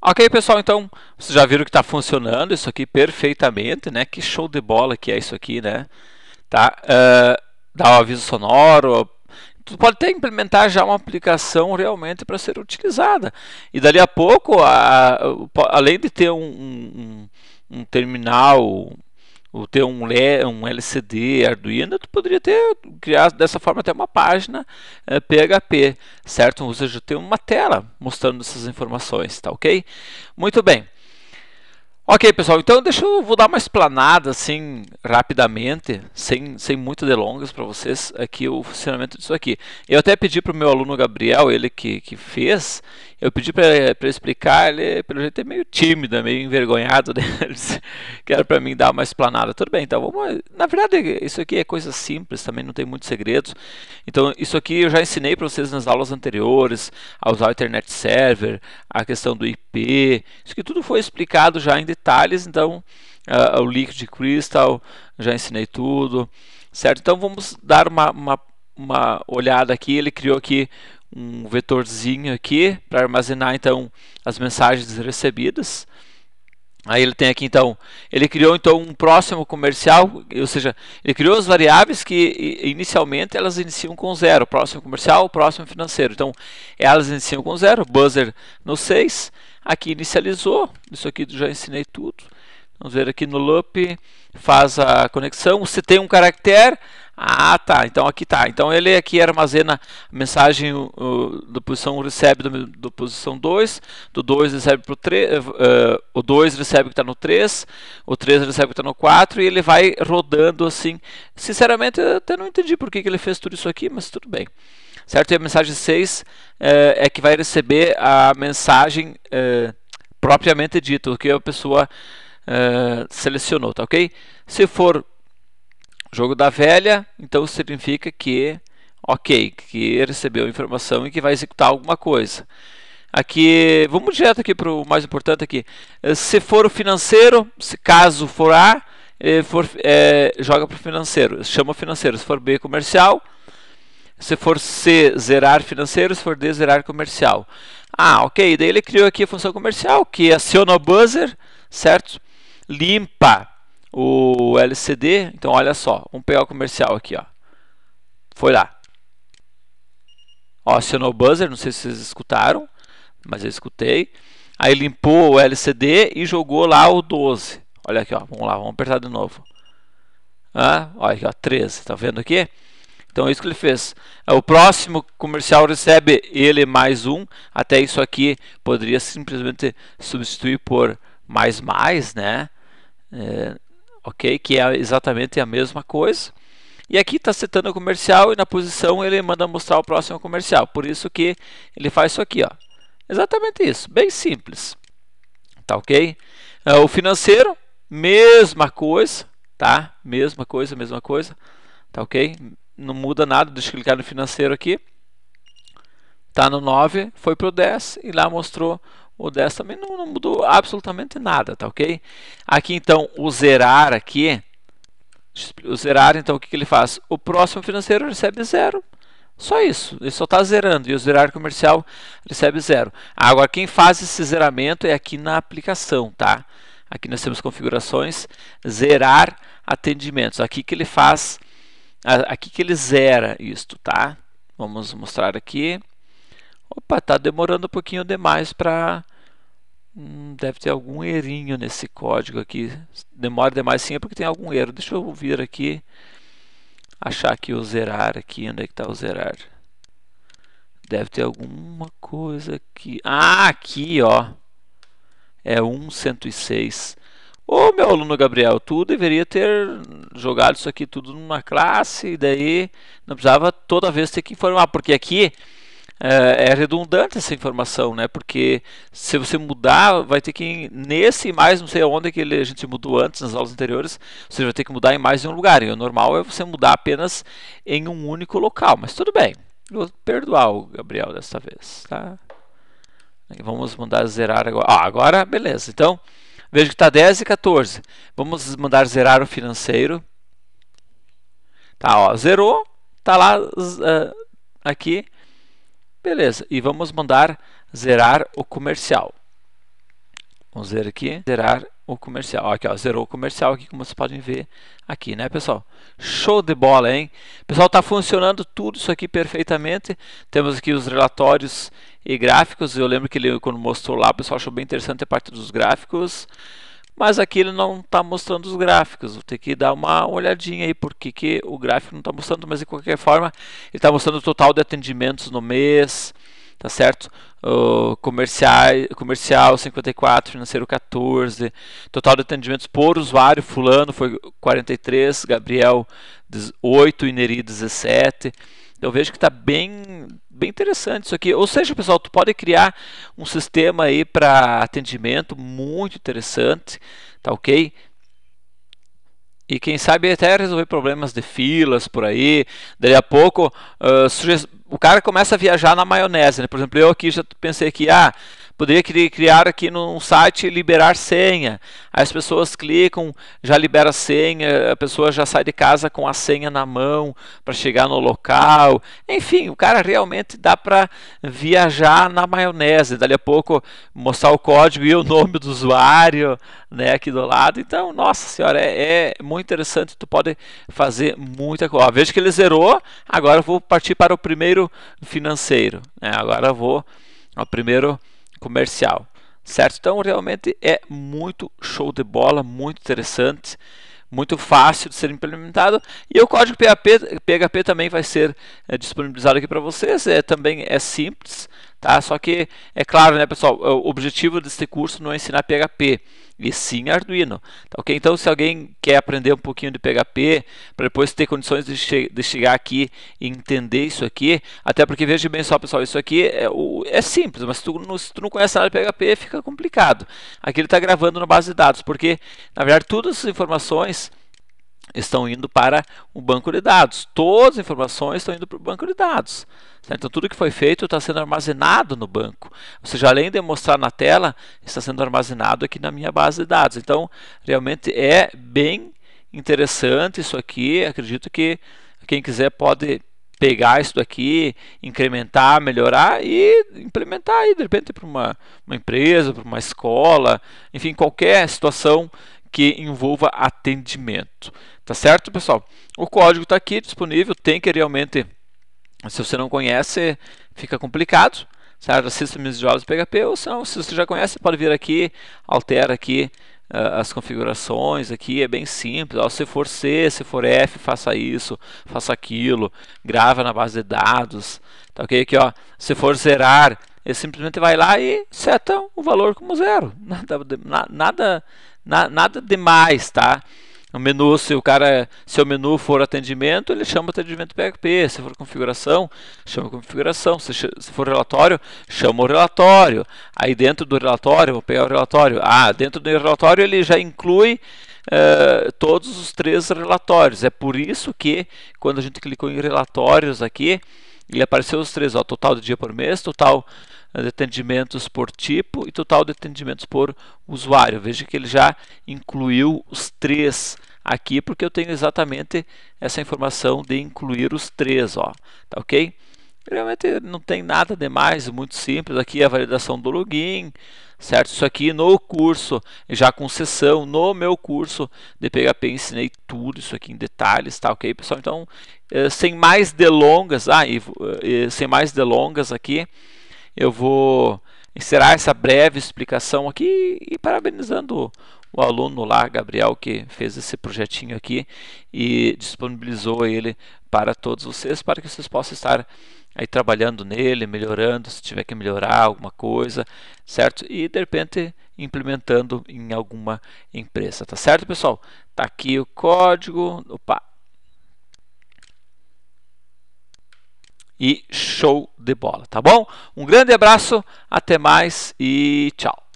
Ok, pessoal, então vocês já viram que está funcionando isso aqui perfeitamente, né? Que show de bola que é isso aqui, né? Tá? Uh, dá o um aviso sonoro. Tu pode até implementar já uma aplicação realmente para ser utilizada. E dali a pouco, a, a, além de ter um, um, um terminal ou ter um, um LCD Arduino, tu poderia ter criado dessa forma até uma página PHP, eh, certo? Ou seja, ter uma tela mostrando essas informações, tá ok? Muito bem. Ok, pessoal, então deixa eu vou dar uma explanada assim rapidamente, sem, sem muito delongas para vocês aqui o funcionamento disso aqui. Eu até pedi para o meu aluno Gabriel, ele que, que fez, eu pedi para ele explicar, ele pelo jeito é meio tímido, é meio envergonhado, né? que era para mim dar uma explanada. Tudo bem, então vamos. Na verdade, isso aqui é coisa simples, também não tem muitos segredos. Então, isso aqui eu já ensinei para vocês nas aulas anteriores, a usar o Internet Server, a questão do IP isso que tudo foi explicado já em detalhes, então uh, o líquido de cristal já ensinei tudo, certo? Então vamos dar uma, uma, uma olhada aqui, ele criou aqui um vetorzinho aqui para armazenar então as mensagens recebidas. Aí ele tem aqui então, ele criou então um próximo comercial, ou seja, ele criou as variáveis que inicialmente elas iniciam com zero, próximo comercial, próximo financeiro. Então, elas iniciam com zero, buzzer no 6, Aqui inicializou, isso aqui já ensinei tudo. Vamos ver aqui no loop, faz a conexão. Você tem um caractere, ah, tá. Então aqui tá. Então ele aqui armazena a mensagem uh, do posição 1 recebe do, do posição 2, do 2 recebe para eh, eh, o 3, uh, o 2 recebe que está no 3, o 3 recebe que está no 4 e ele vai rodando assim. Sinceramente, eu até não entendi por que, que ele fez tudo isso aqui, mas tudo bem. Certo? E a mensagem 6 uh, eh, é que vai receber a mensagem propriamente dita, o que a pessoa selecionou, tá ok? Se for Jogo da velha, então significa que, ok, que recebeu a informação e que vai executar alguma coisa. Aqui, vamos direto aqui para o mais importante aqui. Eh, se for o financeiro, se caso for A, eh, for, é, joga para o financeiro, chama o financeiro. Se for B, comercial. Se for C, zerar financeiro. Se for D, zerar comercial. Ah, ok. Daí ele criou aqui a função comercial, que aciona o buzzer, certo? Limpa o LCD. Então, olha só, vamos pegar o comercial aqui, ó. Foi lá. Ó, acionou o buzzer, não sei se vocês escutaram, mas eu escutei. Aí limpou o LCD e jogou lá o 12. Olha aqui, ó. Vamos lá, vamos apertar de novo. Ah, olha aqui, ó, 13. Tá vendo aqui? Então é isso que ele fez. É, o próximo comercial recebe ele mais um. Até isso aqui poderia simplesmente substituir por mais mais, né? É, ok? Que é exatamente a mesma coisa. E aqui está setando o comercial e na posição ele manda mostrar o próximo comercial. Por isso que ele faz isso aqui, ó. Exatamente isso, bem simples. Tá ok? É, o financeiro, mesma coisa, tá? Mesma coisa, mesma coisa. Tá ok? Não muda nada, deixa eu clicar no financeiro aqui. Tá no 9, foi pro 10 e lá mostrou o 10 também não, não, mudou absolutamente nada, tá ok? Aqui então, o zerar aqui, o zerar então o que, que ele faz? O próximo financeiro recebe zero. Só isso, ele só está zerando e o zerar comercial recebe zero. Agora, quem faz esse zeramento é aqui na aplicação, tá? Aqui nós temos configurações, zerar atendimentos. Aqui que ele faz, aqui que ele zera isto, tá? Vamos mostrar aqui. Opa, está demorando um pouquinho demais para Hum, deve ter algum errinho nesse código aqui. Demora demais sim, é porque tem algum erro. Deixa eu vir aqui, achar aqui o zerar aqui, onde é que está o zerar? Deve ter alguma coisa aqui. Ah, aqui, ó. É 1106. Ô, meu aluno Gabriel, tu deveria ter jogado isso aqui tudo numa classe, e daí não precisava toda vez ter que informar, porque aqui é, é, redundante essa informação, né? Porque se você mudar, vai ter que nesse mais não sei onde que ele, a gente mudou antes nas aulas anteriores, você vai ter que mudar em mais de um lugar. E o normal é você mudar apenas em um único local, mas tudo bem. Vou perdoar o Gabriel dessa vez, tá? Vamos mandar zerar agora. Ah, agora, beleza. Então, vejo que está 10 e 14. Vamos mandar zerar o financeiro. Tá, ó, zerou. Tá lá uh, aqui Beleza, e vamos mandar zerar o comercial. Vamos ver aqui, zerar o comercial. Aqui, ó, zerou o comercial aqui, como vocês podem ver aqui, né, pessoal? Show de bola, hein? Pessoal, está funcionando tudo isso aqui perfeitamente. Temos aqui os relatórios e gráficos. Eu lembro que ele, quando mostrou lá, o pessoal achou bem interessante a parte dos gráficos mas aqui ele não está mostrando os gráficos. Vou ter que dar uma olhadinha aí porque que o gráfico não está mostrando, mas de qualquer forma ele está mostrando o total de atendimentos no mês, tá certo? Uh, comercial, comercial 54, financeiro 14, total de atendimentos por usuário fulano foi 43, Gabriel 8, Ineri 17. Eu vejo que está bem, bem interessante isso aqui. Ou seja, pessoal, tu pode criar um sistema aí para atendimento muito interessante, tá ok? E quem sabe até resolver problemas de filas por aí. Daí a pouco, uh, o cara começa a viajar na maionese, né? Por exemplo, eu aqui já pensei que, ah, Poderia criar aqui num site liberar senha. As pessoas clicam, já libera a senha, a pessoa já sai de casa com a senha na mão para chegar no local. Enfim, o cara realmente dá para viajar na maionese. Dali a pouco mostrar o código e o nome do usuário, né, aqui do lado. Então, nossa senhora, é, é muito interessante. Tu pode fazer muita coisa. Veja que ele zerou. Agora eu vou partir para o primeiro financeiro. Né? Agora eu vou ao primeiro comercial, certo? Então realmente é muito show de bola, muito interessante, muito fácil de ser implementado e o código PHP, PHP também vai ser é, disponibilizado aqui para vocês. É também é simples, Tá? Só que, é claro, né, pessoal, o objetivo desse curso não é ensinar PHP, e sim Arduino. Tá, ok Então, se alguém quer aprender um pouquinho de PHP, para depois ter condições de, che de, chegar aqui e entender isso aqui, até porque, veja bem só, pessoal, isso aqui é, o, é simples, mas se tu, não, se tu não conhece nada de PHP, fica complicado. Aqui ele está gravando na base de dados, porque, na verdade, todas as informações estão indo para o banco de dados. Todas as informações estão indo para o banco de dados. Certo? Então, tudo que foi feito está sendo armazenado no banco. Ou seja, além de mostrar na tela, está sendo armazenado aqui na minha base de dados. Então, realmente é bem interessante isso aqui. Acredito que quem quiser pode pegar isso daqui, incrementar, melhorar e implementar aí, de repente, para uma, uma empresa, para uma escola, enfim, qualquer situação que envolva atendimento. Tá certo, pessoal? O código está aqui disponível, tem que realmente, se você não conhece, fica complicado, certo? Assista meus jobs PHP, ou se, não, se você já conhece, pode vir aqui, altera aqui uh, as configurações, aqui é bem simples, ó, se for C, se for F, faça isso, faça aquilo, grava na base de dados, tá ok? Aqui, ó, se for zerar, ele simplesmente vai lá e seta o valor como zero. Nada, nada na, nada demais, tá? O menu, se o cara, se o menu for atendimento, ele chama atendimento PHP. Se for configuração, chama configuração. Se, se for relatório, chama o relatório. Aí dentro do relatório, vou pegar o relatório. Ah, dentro do relatório ele já inclui Uh, todos os três relatórios. É por isso que quando a gente clicou em relatórios aqui, ele apareceu os três, ó, total de dia por mês, total detendimentos por tipo e total detendimentos por usuário. Veja que ele já incluiu os três aqui, porque eu tenho exatamente essa informação de incluir os três, ó, tá ok? Realmente não tem nada demais, muito simples. Aqui a validação do login, certo? Isso aqui no curso, já com sessão, no meu curso de PHP, ensinei tudo isso aqui em detalhes, tá ok, pessoal? Então, eh, sem mais delongas, ah, e, eh, sem mais delongas aqui, eu vou encerrar essa breve explicação aqui e parabenizando o aluno lá, Gabriel, que fez esse projetinho aqui e disponibilizou ele para todos vocês, para que vocês possam estar aí trabalhando nele, melhorando, se tiver que melhorar alguma coisa, certo? E de repente implementando em alguma empresa, tá certo, pessoal? Tá aqui o código, opa, e show de bola, tá bom? Um grande abraço, até mais e tchau.